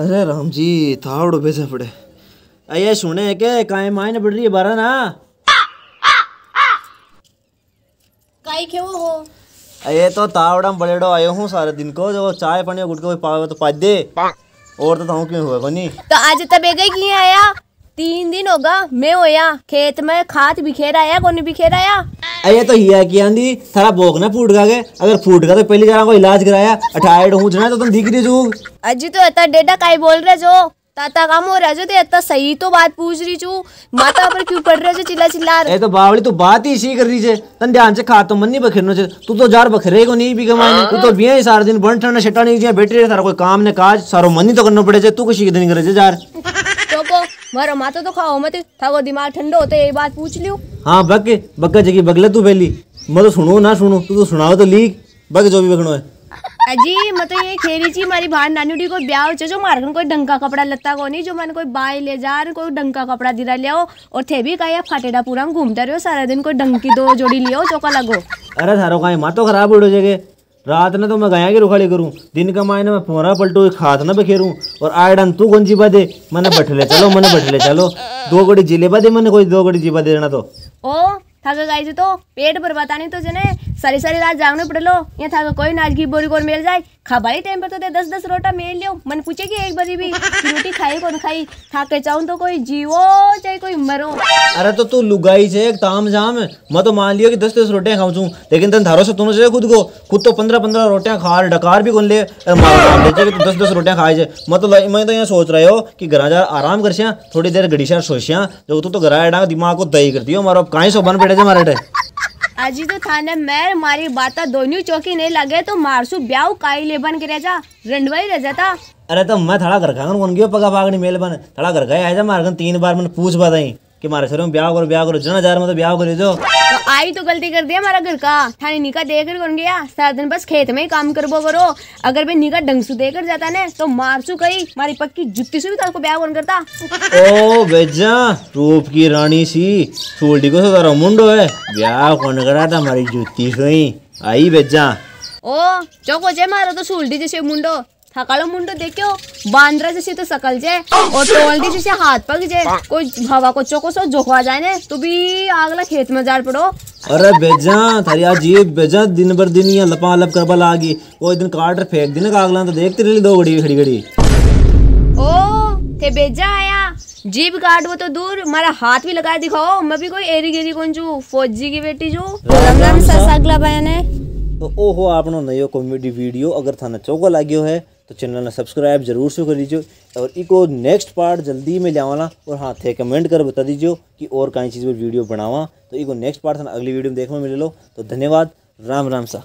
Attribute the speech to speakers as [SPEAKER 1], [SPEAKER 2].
[SPEAKER 1] अरे राम जी थावड़ भेजे पड़े अये सुने के काय मायने पड़ रही है बारा ना
[SPEAKER 2] काई क्यों हो
[SPEAKER 1] अये तो तावड़ा बड़ेड़ो आयो हूं सारे दिन को जो चाय पानी गुटके कोई पावे तो पाज दे और तो ताऊ क्यों हुआ बनी
[SPEAKER 2] तो आज तब एक ही आया तीन होगा मैं होया खेत में खाद बिखेरा आया कौन बिखेरा या
[SPEAKER 1] अरे तो ये है कि आंधी सारा भोग ना फूट गए अगर फूट गया तो पहली जरा को इलाज कराया अठाइड हूँ ना तो तुम दिख रही छू
[SPEAKER 2] अजी तो इतना डेटा काई बोल रहे जो ताता काम हो रहा जो तो इतना सही तो बात पूछ रही चू
[SPEAKER 1] माता पर क्यों पड़ रहे चिल्ला चिल्ला रहे तो बावली तो बात ही इसी कर रही है तन ध्यान से खा तो मन नहीं बखेरना छे तू तो जार बखरे को नहीं भी कमाने तू तो बिया ही सारा दिन बन ठंडा शटा नहीं जिया बैठे रहे सारा कोई काम ने काज सारो मन ही तो करना पड़े तू कुछ ही दिन करे छे जार
[SPEAKER 2] मारो माथो तो खाओ मत था वो दिमाग ठंडो होते ये बात पूछ लियो
[SPEAKER 1] हाँ बग बग्गा जगी बगले तू पहली मैं तो सुनो ना सुनो तू तो सुनाओ तो लीक बग जो भी बगनो है
[SPEAKER 2] अजी मैं तो ये खेरी ची मारी भान नानूडी को ब्याह छे जो मारकन कोई डंका कपड़ा लत्ता को नहीं जो मन कोई बाय ले जा कोई डंका कपड़ा दिरा ले आओ और थे भी काया फाटेडा पूरा घूमता रहो सारा दिन कोई डंकी दो जोड़ी लियो चौका लगो
[SPEAKER 1] अरे थारो का माथो खराब उड़ो जगह रात ने तो मैं गया की रुखाड़ी करूँ दिन का मायने मैं पोरा पलटू खात ना बखेरूँ और आयडन तू कौन जीबा दे मैंने बठले चलो मैंने बठले चलो दो गड़ी जिलेबा दे मैंने कोई दो गड़ी जीबा देना तो
[SPEAKER 2] ओ थक गई तो पेट भर बतानी तो जने सारी सारी रात जागने पड़ लो यहाँ था कोई नाच की बोरी कोर मिल जाए खबाई टाइम पर तो दे दस दस रोटा मेल लियो मन पूछे पूछेगी एक बारी भी रोटी खाई कौन खाई था के चाहूँ तो कोई जीवो चाहे कोई मरो
[SPEAKER 1] अरे तो तू लुगाई से एक ताम जाम मैं तो मान लियो कि दस दस रोटियां खाऊ छू लेकिन तन धारो से तुमने खुद को खुद तो पंद्रह पंद्रह रोटियां खा डकार भी कौन ले दस दस रोटियां खाए छे मैं तो मैं तो यहाँ सोच रहे हो कि घर जा आराम कर सिया थोड़ी देर घड़ी सोशिया जो तू तो घर आए दिमाग को दही कर दियो मारो कहीं सो बन बैठे थे मारे
[SPEAKER 2] अजीजो तो थाने मैं मारी बात दोनों चौकी नहीं लगे तो मारसू ब्याव काई लेबन के रजा रंडवाई रह जाता
[SPEAKER 1] अरे तो मैं थड़ा घर खांगन कौन क्यों पगा भागनी मेलबन थड़ा कर गए आजा मारगन तीन बार मैंने पूछ बताई कि मारे सर ब्याह करो ब्याह करो जना जा रहा मतलब तो ब्याह
[SPEAKER 2] करो आई तो गलती कर दिया हमारा घर का थाने निका देख कर कौन गया सारा दिन बस खेत में ही काम करबो करो अगर भी निका डंगसू देकर जाता ना तो मारसू कही मारी पक्की जुत्ती सु भी तो ब्याह कौन करता ओ
[SPEAKER 1] बेजा रूप की रानी सी छोटी को सदारा मुंडो है ब्याह कौन करा था हमारी जुत्ती सोई आई बेजा
[SPEAKER 2] ओ चौको जे मारो तो सूल्डी जैसे मुंडो सकाळो मुंडो देखियो बांद्रा जैसे तो सकल जे और टोलडी जैसे हाथ पक जे कोई हवा को चोको सो झोकवा जाए तो भी अगला खेत में जा पड़ो अरे बेजा
[SPEAKER 1] थारी अजीब बेजा दिन भर दिन या लपा लप करबा लागी कोई दिन काट फेंक दिन का अगला तो देखते रही दो घड़ी खड़ी घड़ी
[SPEAKER 2] ओ थे बेजा आया जीप काट वो तो दूर मारा हाथ भी लगाया दिखाओ मैं भी कोई एरी गेरी कौन छू फौजी की बेटी जो रंगम ससगला बयाने
[SPEAKER 1] तो ओहो आपनो नयो कॉमेडी वीडियो अगर थाने चोको लागियो है तो चैनल ने सब्सक्राइब जरूर से कर दीजिए और इको नेक्स्ट पार्ट जल्दी में लियावाना और हाँ थे कमेंट कर बता दीजिए कि और कहीं चीज़ पर वीडियो बनावा तो इको नेक्स्ट पार्ट अगली वीडियो में देखने में मिले लो तो धन्यवाद राम राम सा